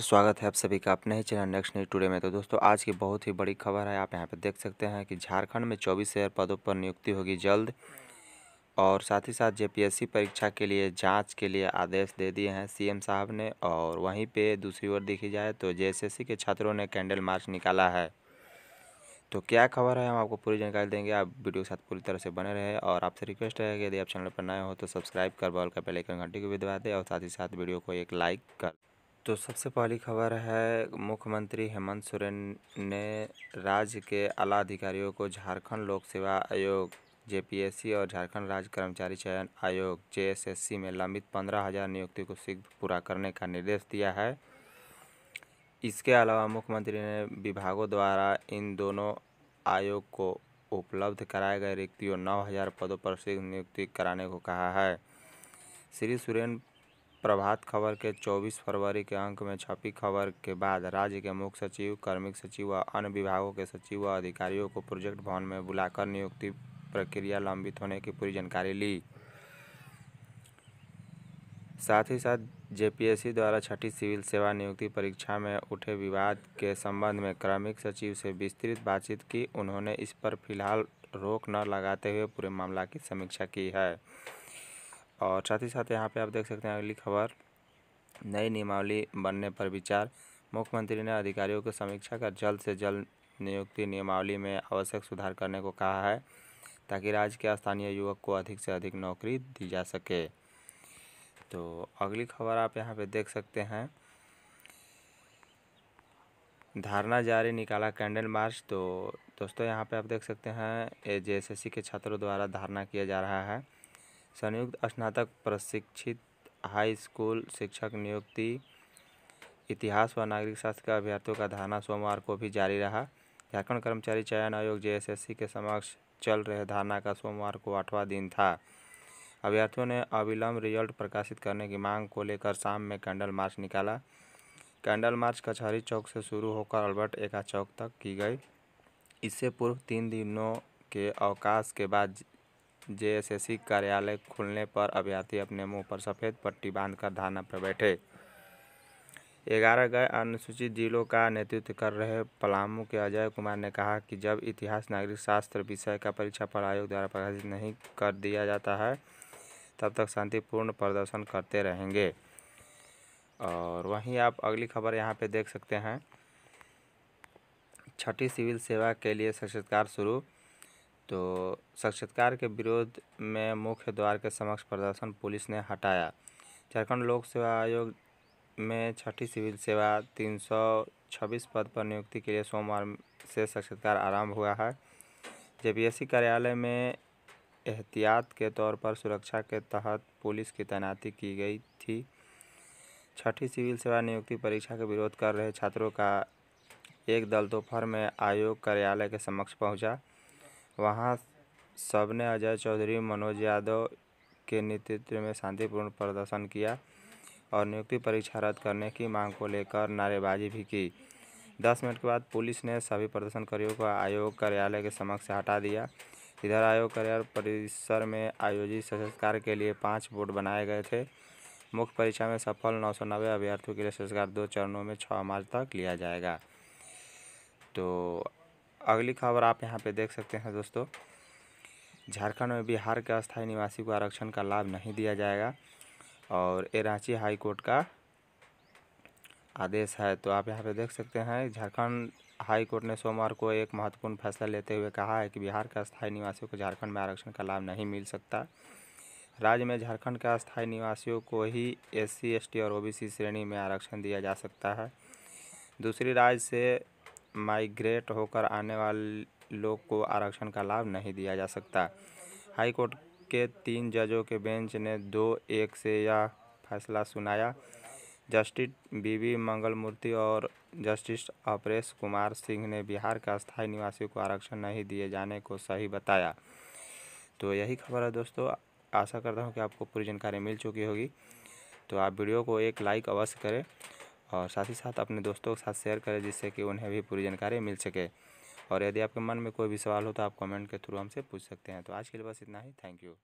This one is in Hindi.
तो स्वागत है आप सभी का अपने ही चैनल नेक्स्ट न्यूज टुडे में तो दोस्तों आज की बहुत ही बड़ी खबर है आप यहाँ पर देख सकते हैं कि झारखंड में चौबीस हज़ार पदों पर नियुक्ति होगी जल्द और साथ ही साथ जेपीएससी परीक्षा के लिए जांच के लिए आदेश दे दिए हैं सीएम साहब ने और वहीं पे दूसरी ओर देखी जाए तो जे के छात्रों ने कैंडल मार्च निकाला है तो क्या खबर है हम आपको पूरी जानकारी देंगे आप वीडियो के साथ पूरी तरह से बने रहे और आपसे रिक्वेस्ट है कि यदि आप चैनल पर नए हो तो सब्सक्राइब कर बॉल का पहले एक घंटे को भी दबा दें और साथ ही साथ वीडियो को एक लाइक कर तो सबसे पहली खबर है मुख्यमंत्री हेमंत सोरेन ने राज्य के आला अधिकारियों को झारखंड लोक सेवा आयोग जे और झारखंड राज्य कर्मचारी चयन आयोग जे में लंबित पंद्रह हज़ार नियुक्ति को शीघ्र पूरा करने का निर्देश दिया है इसके अलावा मुख्यमंत्री ने विभागों द्वारा इन दोनों आयोग को उपलब्ध कराए गए रिक्तियों नौ हज़ार पदों पर शीघ्र नियुक्ति कराने को कहा है श्री सुरेन प्रभात खबर के चौबीस फरवरी के अंक में छपी खबर के बाद राज्य के मुख्य सचिव कार्मिक सचिव व अन्य विभागों के सचिव व अधिकारियों को प्रोजेक्ट भवन में बुलाकर नियुक्ति प्रक्रिया लंबित होने की पूरी जानकारी ली साथ ही साथ जेपीएससी द्वारा छठी सिविल सेवा नियुक्ति परीक्षा में उठे विवाद के संबंध में क्रमिक सचिव से विस्तृत बातचीत की उन्होंने इस पर फिलहाल रोक न लगाते हुए पूरे मामला की समीक्षा की है और साथ ही साथ यहाँ पे आप देख सकते हैं अगली खबर नई नियमावली बनने पर विचार मुख्यमंत्री ने अधिकारियों को समीक्षा कर जल्द से जल्द नियुक्ति नियमावली में आवश्यक सुधार करने को कहा है ताकि राज्य के स्थानीय युवक को अधिक से अधिक नौकरी दी जा सके तो अगली खबर आप यहाँ पे देख सकते हैं धारणा जारी निकाला कैंडल मार्च तो दोस्तों यहाँ पे आप देख सकते हैं जे के छात्रों द्वारा धारणा किया जा रहा है संयुक्त स्नातक प्रशिक्षित हाई स्कूल शिक्षक नियुक्ति इतिहास व नागरिक शास्त्र के अभ्यर्थियों का धारणा सोमवार को भी जारी रहा झारखंड कर्मचारी चयन आयोग जे के समक्ष चल रहे धारणा का सोमवार को आठवां दिन था अभ्यर्थियों ने अविलंब रिजल्ट प्रकाशित करने की मांग को लेकर शाम में कैंडल मार्च निकाला कैंडल मार्च कचहरी चौक से शुरू होकर अल्बर्ट एका चौक तक की गई इससे पूर्व तीन दिनों के अवकाश के बाद जेएसएसी कार्यालय खुलने पर अभ्यर्थी अपने मुंह पर सफेद पट्टी बांधकर धाना पर बैठे ग्यारह गए अनुसूचित जिलों का नेतृत्व कर रहे पलामू के अजय कुमार ने कहा कि जब इतिहास नागरिक शास्त्र विषय का परीक्षा पर आयोग द्वारा प्रकाशित नहीं कर दिया जाता है तब तक शांतिपूर्ण प्रदर्शन करते रहेंगे और वहीं आप अगली खबर यहाँ पे देख सकते हैं छठी सिविल सेवा के लिए साक्षात्कार शुरू तो साक्षात्कार के विरोध में मुख्य द्वार के समक्ष प्रदर्शन पुलिस ने हटाया झारखंड लोक सेवा आयोग में छठी सिविल सेवा तीन सौ छब्बीस पद पर नियुक्ति के लिए सोमवार से साक्षात्कार आरंभ हुआ है जे कार्यालय में एहतियात के तौर पर सुरक्षा के तहत पुलिस की तैनाती की गई थी छठी सिविल सेवा नियुक्ति परीक्षा के विरोध कर रहे छात्रों का एक दल दोपहर में आयोग कार्यालय के समक्ष पहुंचा वहाँ सब ने अजय चौधरी मनोज यादव के नेतृत्व में शांतिपूर्ण प्रदर्शन किया और नियुक्ति परीक्षा रद्द करने की मांग को लेकर नारेबाजी भी की दस मिनट के बाद पुलिस ने सभी प्रदर्शनकारियों को आयोग कार्यालय के समक्ष हटा दिया इधर आयोग कार्यालय परिसर में आयोजित संस्कार के लिए पाँच बोर्ड बनाए गए थे मुख्य परीक्षा में सफल नौ सौ नब्बे अभ्यर्थियों के लिए संस्कार दो चरणों में छः मार्च तक लिया जाएगा तो अगली खबर आप यहाँ पे देख सकते हैं दोस्तों झारखंड में बिहार के अस्थायी निवासी को आरक्षण का लाभ नहीं दिया जाएगा और ये रांची हाई कोर्ट का आदेश है तो आप यहाँ पे देख सकते हैं झारखंड हाई कोर्ट ने सोमवार को एक महत्वपूर्ण फैसला लेते हुए कहा है कि बिहार के अस्थायी निवासियों को झारखंड में आरक्षण का लाभ नहीं मिल सकता राज्य में झारखंड के अस्थायी निवासियों को ही एस सी और ओबीसी श्रेणी में आरक्षण दिया जा सकता है दूसरी राज्य से माइग्रेट होकर आने वाले लोग को आरक्षण का लाभ नहीं दिया जा सकता हाईकोर्ट के तीन जजों के बेंच ने दो एक से यह फैसला सुनाया जस्टिस बीबी मंगलमूर्ति और जस्टिस अपरेश कुमार सिंह ने बिहार के अस्थायी निवासियों को आरक्षण नहीं दिए जाने को सही बताया तो यही खबर है दोस्तों आशा करता हूँ कि आपको पूरी जानकारी मिल चुकी होगी तो आप वीडियो को एक लाइक अवश्य करें और साथ ही साथ अपने दोस्तों के साथ शेयर करें जिससे कि उन्हें भी पूरी जानकारी मिल सके और यदि आपके मन में कोई भी सवाल हो तो आप कमेंट के थ्रू हमसे पूछ सकते हैं तो आज के लिए बस इतना ही थैंक यू